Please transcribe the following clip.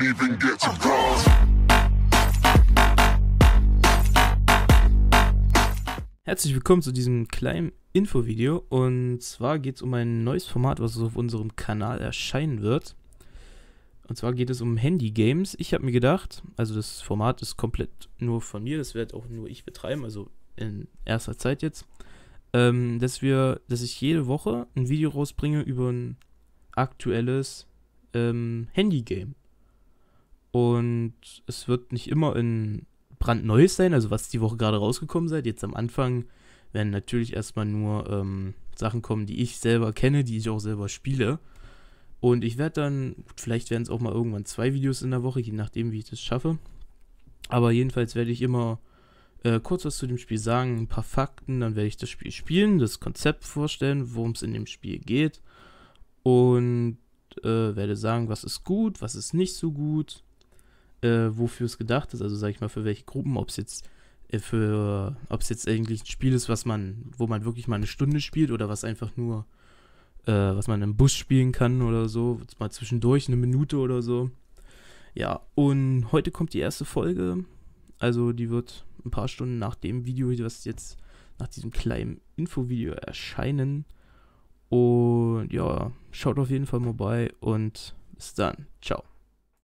didn't even get to cause. Herzlich willkommen zu diesem kleinen Infovideo und zwar geht es um ein neues Format, was auf unserem Kanal erscheinen wird. Und zwar geht es um Handy-Games. Ich habe mir gedacht, also das Format ist komplett nur von mir, das werde auch nur ich betreiben, also in erster Zeit jetzt, ähm, dass wir, dass ich jede Woche ein Video rausbringe über ein aktuelles ähm, Handy-Game. Und es wird nicht immer in brandneues sein, also was die Woche gerade rausgekommen seid. Jetzt am Anfang werden natürlich erstmal nur ähm, Sachen kommen, die ich selber kenne, die ich auch selber spiele. Und ich werde dann, vielleicht werden es auch mal irgendwann zwei Videos in der Woche, je nachdem, wie ich das schaffe. Aber jedenfalls werde ich immer äh, kurz was zu dem Spiel sagen, ein paar Fakten, dann werde ich das Spiel spielen, das Konzept vorstellen, worum es in dem Spiel geht. Und äh, werde sagen, was ist gut, was ist nicht so gut, äh, wofür es gedacht ist. Also sage ich mal, für welche Gruppen, ob es jetzt äh, für, ob es jetzt eigentlich ein Spiel ist, was man, wo man wirklich mal eine Stunde spielt oder was einfach nur, äh, was man im Bus spielen kann oder so, mal zwischendurch eine Minute oder so. Ja, und heute kommt die erste Folge. Also die wird ein paar Stunden nach dem Video, was jetzt nach diesem kleinen Infovideo erscheinen. Und ja, schaut auf jeden Fall mal bei und bis dann. Ciao.